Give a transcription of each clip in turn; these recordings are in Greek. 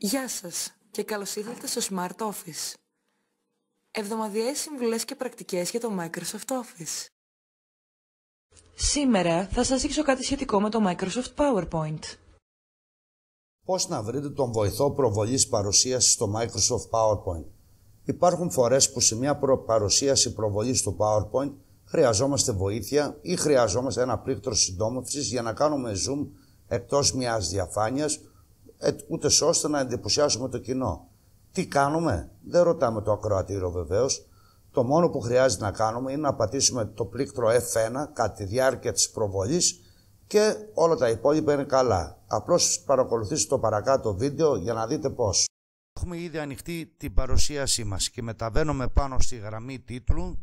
Γεια σας και καλώς ήρθατε στο Smart Office. Εβδομαδιαίες συμβουλές και πρακτικές για το Microsoft Office. Σήμερα θα σας δείξω κάτι σχετικό με το Microsoft PowerPoint. Πώς να βρείτε τον βοηθό προβολής παρουσίασης στο Microsoft PowerPoint. Υπάρχουν φορές που σε μια παρουσίαση προβολής του PowerPoint χρειαζόμαστε βοήθεια ή χρειαζόμαστε ένα πλήκτρο συντόμευσης για να κάνουμε zoom εκτός μιας διαφάνειας ε, ούτε ώστε να εντυπωσιάσουμε το κοινό. Τι κάνουμε, δεν ρωτάμε το ακροατήριο βεβαίως. Το μόνο που χρειάζεται να κάνουμε είναι να πατήσουμε το πλήκτρο F1 κατά τη διάρκεια της προβολής και όλα τα υπόλοιπα είναι καλά. Απλώς παρακολουθήστε το παρακάτω βίντεο για να δείτε πώς. Έχουμε ήδη ανοιχτή την παρουσίασή μας και μεταβαίνουμε πάνω στη γραμμή τίτλου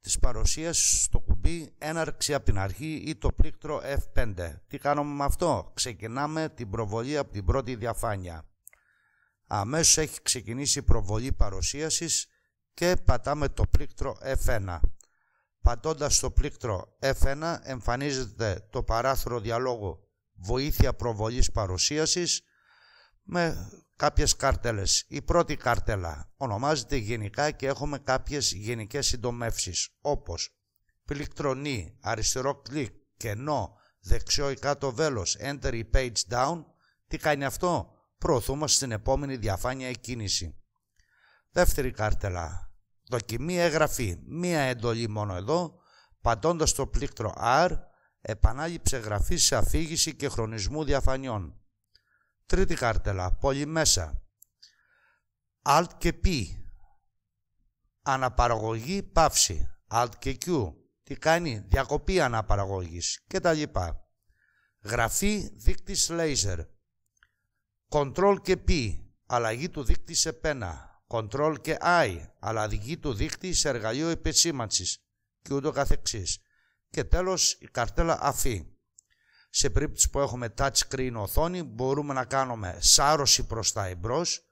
της παρουσίασης στο κουμπί έναρξη από την αρχή ή το πλήκτρο F5. Τι κάνουμε με αυτό. Ξεκινάμε την προβολή από την πρώτη διαφάνεια. Αμέσως έχει ξεκινήσει η προβολή παρουσίασης και πατάμε το πλήκτρο F1. Πατώντας το πλήκτρο F1 εμφανίζεται το παράθυρο διαλόγου Βοήθεια προβολής παρουσίασης με κάποιες κάρτελες. Η πρώτη κάρτελα ονομάζεται γενικά και έχουμε κάποιες γενικές συντομεύσεις όπως πληκτρονή, αριστερό κλικ, κενό, δεξιό ή κάτω βέλος, enter ή page down. Τι κάνει αυτό? Προωθούμε στην επόμενη διαφάνεια η κίνηση. Δεύτερη κάρτελα. Δοκιμή εγγραφή. Μία εντολή μόνο εδώ. Πατώντας το πλήκτρο R, επανάληψη εγγραφής σε αφήγηση και χρονισμού διαφανιών. Τρίτη καρτέλα, πολύ μέσα. Alt και P. Αναπαραγωγή, παύση. Alt και Q. Τι κάνει, διακοπή αναπαραγωγής και τα λοιπά. Γραφή δείκτης laser. Control και P. Αλλαγή του δείκτη σε πένα. Control και I. Αλλαγή του δείκτη σε εργαλείο επισήμανσης και ούτω καθεξής. Και τέλος η καρτέλα αφή. Σε περίπτωση που έχουμε touch screen οθόνη μπορούμε να κάνουμε σάρωση προς τα εμπρός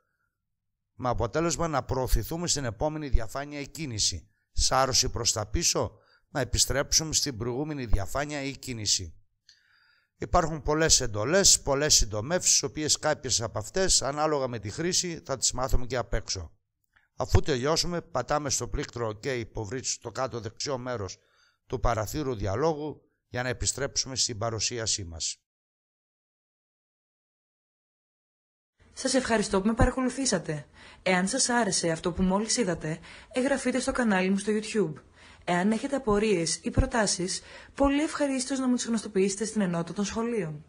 με αποτέλεσμα να προωθηθούμε στην επόμενη διαφάνεια ή κίνηση. Σάρωση προς τα πίσω να επιστρέψουμε στην προηγούμενη διαφάνεια ή κίνηση. Υπάρχουν πολλές εντολές, πολλές συντομεύσεις, οποίες κάποιες από αυτές, ανάλογα με τη χρήση, θα τις μάθουμε και απ' έξω. Αφού τελειώσουμε, πατάμε στο πλήκτρο OK που βρίσκεται στο κάτω δεξιό μέρος του παραθύρου διαλόγου για να επιστρέψουμε στην παρουσίασή μας. Σας ευχαριστώ που με παρακολουθήσατε. Εάν σας άρεσε αυτό που μόλις είδατε, εγγραφείτε στο κανάλι μου στο YouTube. Εάν έχετε απορίες ή προτάσεις, πολύ ευχαρίστως να μου τις γνωστοποιήσετε στην ενότητα των σχολείων.